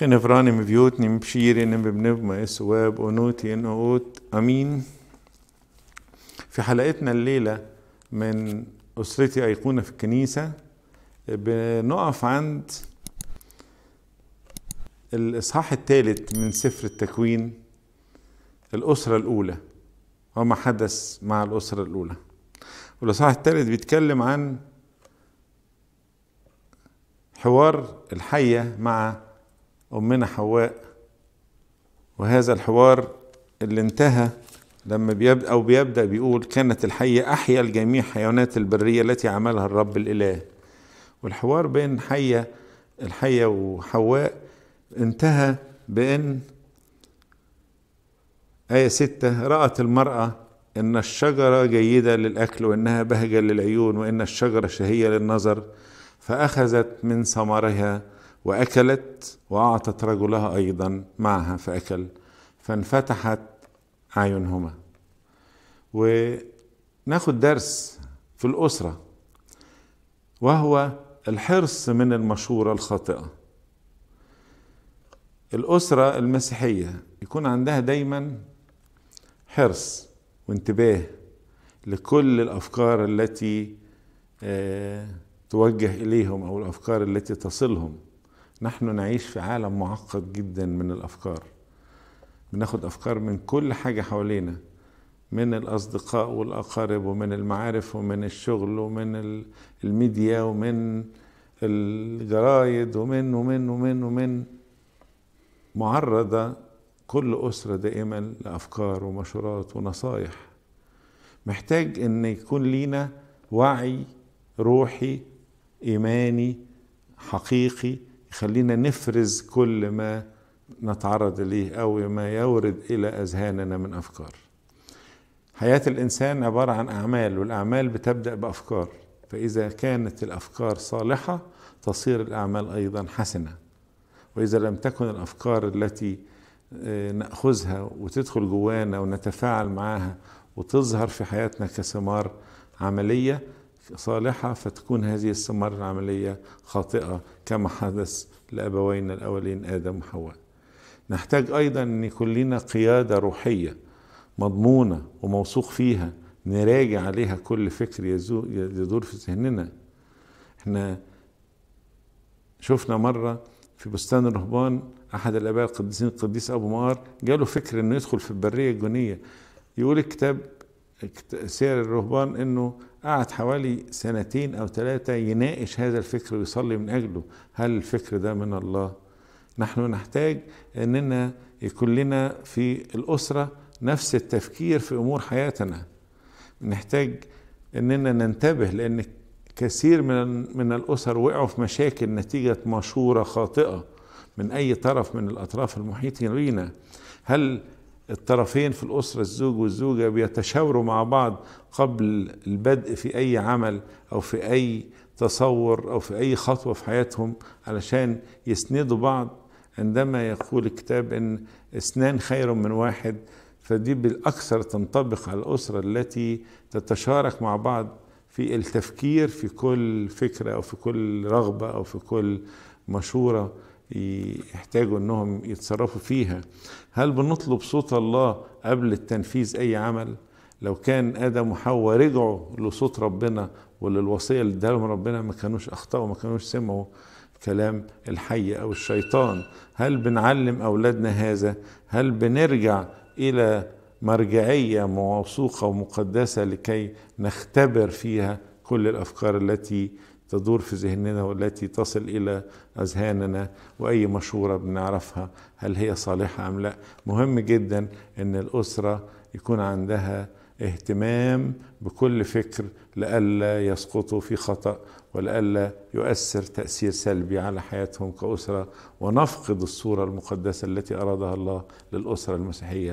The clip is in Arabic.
فراني مبيوتني مبشيري بنبمة اسواب ونوتي نقوت امين في حلقتنا الليلة من أسرتي أيقونة في الكنيسة بنقف عند الإصحاح الثالث من سفر التكوين الأسرة الأولى وما حدث مع الأسرة الأولى والإصحاح الثالث بيتكلم عن حوار الحية مع أمنا حواء وهذا الحوار اللي انتهى لما بيبدأ أو بيبدأ بيقول كانت الحية أحيا الجميع حيوانات البرية التي عملها الرب الإله والحوار بين حية الحية وحواء انتهى بأن آية ستة رأت المرأة إن الشجرة جيدة للأكل وإنها بهجة للعيون وإن الشجرة شهية للنظر فأخذت من ثمرها واكلت واعطت رجلها ايضا معها فاكل فانفتحت اعينهما وناخد درس في الاسره وهو الحرص من المشوره الخاطئه الاسره المسيحيه يكون عندها دايما حرص وانتباه لكل الافكار التي آه، توجه اليهم او الافكار التي تصلهم نحن نعيش في عالم معقد جدا من الافكار بناخد افكار من كل حاجه حوالينا من الاصدقاء والاقارب ومن المعارف ومن الشغل ومن الميديا ومن الجرايد ومن ومن ومن ومن معرضه كل اسره دائما لافكار ومشورات ونصايح محتاج ان يكون لينا وعي روحي ايماني حقيقي خلينا نفرز كل ما نتعرض اليه او ما يورد الى اذهاننا من افكار حياه الانسان عباره عن اعمال والاعمال بتبدا بافكار فاذا كانت الافكار صالحه تصير الاعمال ايضا حسنه واذا لم تكن الافكار التي آه، ناخذها وتدخل جوانا ونتفاعل معها وتظهر في حياتنا كثمار عمليه صالحة فتكون هذه الثمار العملية خاطئة كما حدث لأبوينا الأولين آدم وحواء نحتاج أيضا أن يكون لنا قيادة روحية مضمونة وموثوق فيها نراجع عليها كل فكر يدور في ذهننا احنا شفنا مرة في بستان الرهبان أحد الآباء القديسين القديس أبو مار جاله فكر إنه يدخل في البرية الجونية يقول الكتاب سير الرهبان إنه قعد حوالي سنتين أو ثلاثة يناقش هذا الفكر ويصلي من أجله هل الفكر ده من الله؟ نحن نحتاج أننا يكون لنا في الأسرة نفس التفكير في أمور حياتنا نحتاج أننا ننتبه لأن كثير من من الأسر وقعوا في مشاكل نتيجة مشورة خاطئة من أي طرف من الأطراف المحيطين بينا هل الطرفين في الأسرة الزوج والزوجة بيتشاوروا مع بعض قبل البدء في أي عمل أو في أي تصور أو في أي خطوة في حياتهم علشان يسندوا بعض عندما يقول الكتاب أن اثنان خير من واحد فدي بالأكثر تنطبق على الأسرة التي تتشارك مع بعض في التفكير في كل فكرة أو في كل رغبة أو في كل مشورة يحتاجوا انهم يتصرفوا فيها هل بنطلب صوت الله قبل التنفيذ اي عمل لو كان ادم وحواء رجعوا لصوت ربنا وللوصيه اللي اداها لهم ربنا ما كانوش اخطاوا ما كانوش سمعوا كلام الحي او الشيطان هل بنعلم اولادنا هذا هل بنرجع الى مرجعيه موثوقه ومقدسه لكي نختبر فيها كل الافكار التي تدور في ذهننا والتي تصل إلى أذهاننا وأي مشورة بنعرفها هل هي صالحة أم لا مهم جدا أن الأسرة يكون عندها اهتمام بكل فكر لئلا يسقطوا في خطأ ولئلا يؤثر تأثير سلبي على حياتهم كأسرة ونفقد الصورة المقدسة التي أرادها الله للأسرة المسيحية